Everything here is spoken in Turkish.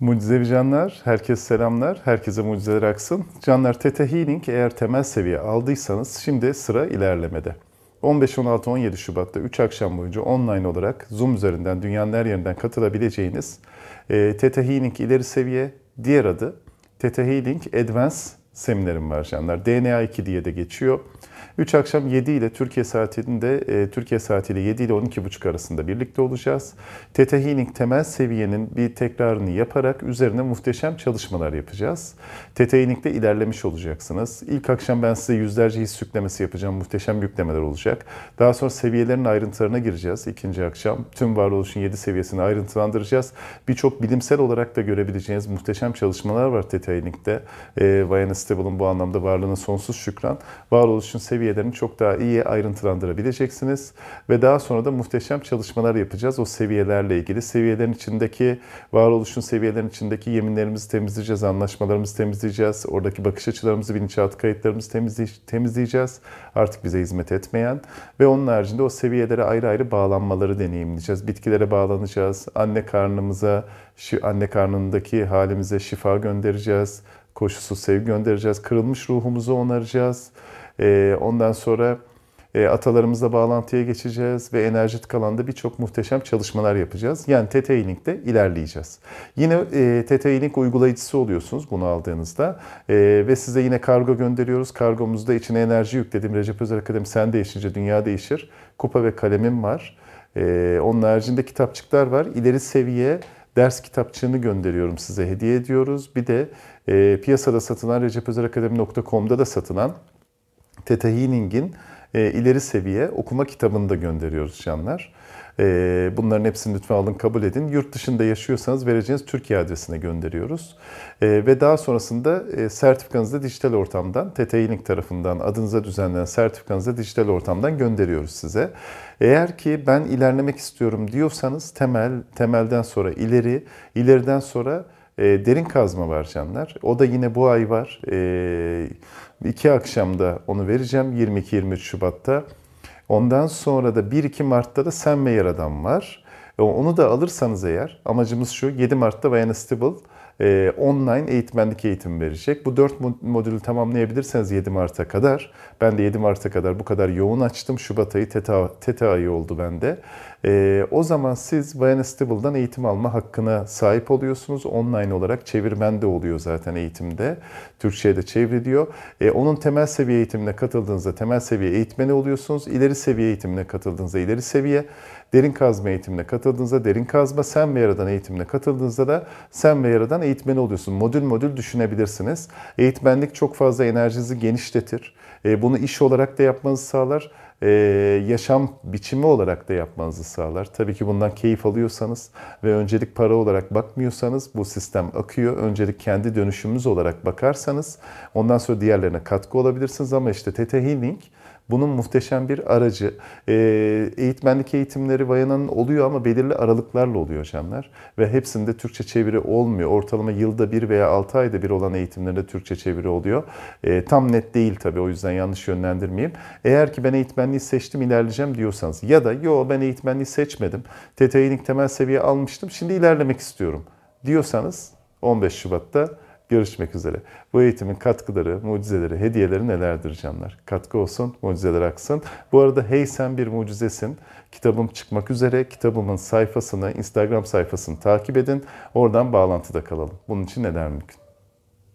Mucizevi Canlar, herkese selamlar, herkese mucizeler aksın. Canlar Teta Healing eğer temel seviye aldıysanız şimdi sıra ilerlemede. 15, 16, 17 Şubat'ta 3 akşam boyunca online olarak Zoom üzerinden dünyanın her yerinden katılabileceğiniz e, Teta Healing ileri seviye, diğer adı Teta Healing Advanced seminerim var vereceğimler. DNA 2 diye de geçiyor. 3 akşam 7 ile Türkiye saatinde e, Türkiye saatiyle 7 ile 12.30 arasında birlikte olacağız. Teta Healing temel seviyenin bir tekrarını yaparak üzerine muhteşem çalışmalar yapacağız. Teta Healing'de ilerlemiş olacaksınız. İlk akşam ben size yüzlerce his yüklemesi yapacağım. Muhteşem yüklemeler olacak. Daha sonra seviyelerin ayrıntılarına gireceğiz. İkinci akşam tüm varoluşun 7 seviyesini ayrıntılandıracağız. Birçok bilimsel olarak da görebileceğiniz muhteşem çalışmalar var Teta Healing'de. E, Constable'ın bu anlamda varlığına sonsuz şükran. Varoluşun seviyelerini çok daha iyi ayrıntılandırabileceksiniz. Ve daha sonra da muhteşem çalışmalar yapacağız o seviyelerle ilgili. Seviyelerin içindeki, varoluşun seviyelerin içindeki yeminlerimizi temizleyeceğiz, anlaşmalarımızı temizleyeceğiz. Oradaki bakış açılarımızı, bilinçaltı kayıtlarımızı temizleyeceğiz. Artık bize hizmet etmeyen. Ve onun haricinde o seviyelere ayrı ayrı bağlanmaları deneyimleyeceğiz. Bitkilere bağlanacağız. Anne karnımıza, şu anne karnındaki halimize şifa göndereceğiz koşulsuz sevgi göndereceğiz. Kırılmış ruhumuzu onaracağız. Ee, ondan sonra e, atalarımızla bağlantıya geçeceğiz ve enerjik alanda birçok muhteşem çalışmalar yapacağız. Yani TT Healing'de ilerleyeceğiz. Yine e, TT Healing uygulayıcısı oluyorsunuz bunu aldığınızda e, ve size yine kargo gönderiyoruz. Kargomuzda içine enerji yükledim. Recep Özel Akademi sen değişince dünya değişir. Kupa ve kalemim var. E, onun haricinde kitapçıklar var. İleri seviye ders kitapçığını gönderiyorum size hediye ediyoruz. Bir de e, piyasada satılan recepözerakademi.com'da da satılan Tete Heening'in e, ileri seviye okuma kitabını da gönderiyoruz canlar. E, bunların hepsini lütfen alın kabul edin. Yurt dışında yaşıyorsanız vereceğiniz Türkiye adresine gönderiyoruz. E, ve daha sonrasında e, sertifikanızı da dijital ortamdan, TTE link tarafından adınıza düzenlenen sertifikanızı da dijital ortamdan gönderiyoruz size. Eğer ki ben ilerlemek istiyorum diyorsanız temel, temelden sonra ileri, ileriden sonra e, derin kazma var canlar. O da yine bu ay var. E, iki akşamda onu vereceğim 22-23 Şubat'ta. Ondan sonra da 1-2 Mart'ta da Sen ve Yaradan var. E, onu da alırsanız eğer amacımız şu 7 Mart'ta Vayana Stable e, online eğitmenlik eğitimi verecek. Bu 4 modülü tamamlayabilirseniz 7 Mart'a kadar. Ben de 7 Mart'a kadar bu kadar yoğun açtım. Şubat ayı TETA, TETA ayı oldu bende. E, o zaman siz Vayana Stable'dan eğitim alma hakkına sahip oluyorsunuz. Online olarak çevirmen de oluyor zaten eğitimde. Türkçe'ye de çevriliyor. E, onun temel seviye eğitimine katıldığınızda temel seviye eğitmeni oluyorsunuz. İleri seviye eğitimine katıldığınızda ileri seviye. Derin kazma eğitimine katıldığınızda derin kazma. Sen ve yaradan eğitimine katıldığınızda da sen ve yaradan eğitim eğitmeni oluyorsun. Modül modül düşünebilirsiniz. Eğitmenlik çok fazla enerjinizi genişletir. E, bunu iş olarak da yapmanızı sağlar. E, yaşam biçimi olarak da yapmanızı sağlar. Tabii ki bundan keyif alıyorsanız ve öncelik para olarak bakmıyorsanız bu sistem akıyor. Öncelik kendi dönüşümümüz olarak bakarsanız ondan sonra diğerlerine katkı olabilirsiniz ama işte TT Healing bunun muhteşem bir aracı. E, eğitmenlik eğitimleri Vayana'nın oluyor ama belirli aralıklarla oluyor hocamlar. Ve hepsinde Türkçe çeviri olmuyor. Ortalama yılda bir veya altı ayda bir olan eğitimlerde Türkçe çeviri oluyor. E, tam net değil tabii o yüzden yanlış yönlendirmeyeyim. Eğer ki ben eğitmenliği seçtim ilerleyeceğim diyorsanız ya da yo ben eğitmenliği seçmedim. TTE'nin temel seviye almıştım şimdi ilerlemek istiyorum diyorsanız 15 Şubat'ta Görüşmek üzere. Bu eğitimin katkıları, mucizeleri, hediyeleri nelerdir canlar? Katkı olsun, mucizeler aksın. Bu arada Hey Sen Bir Mucizesin kitabım çıkmak üzere. Kitabımın sayfasını, Instagram sayfasını takip edin. Oradan bağlantıda kalalım. Bunun için neler mümkün?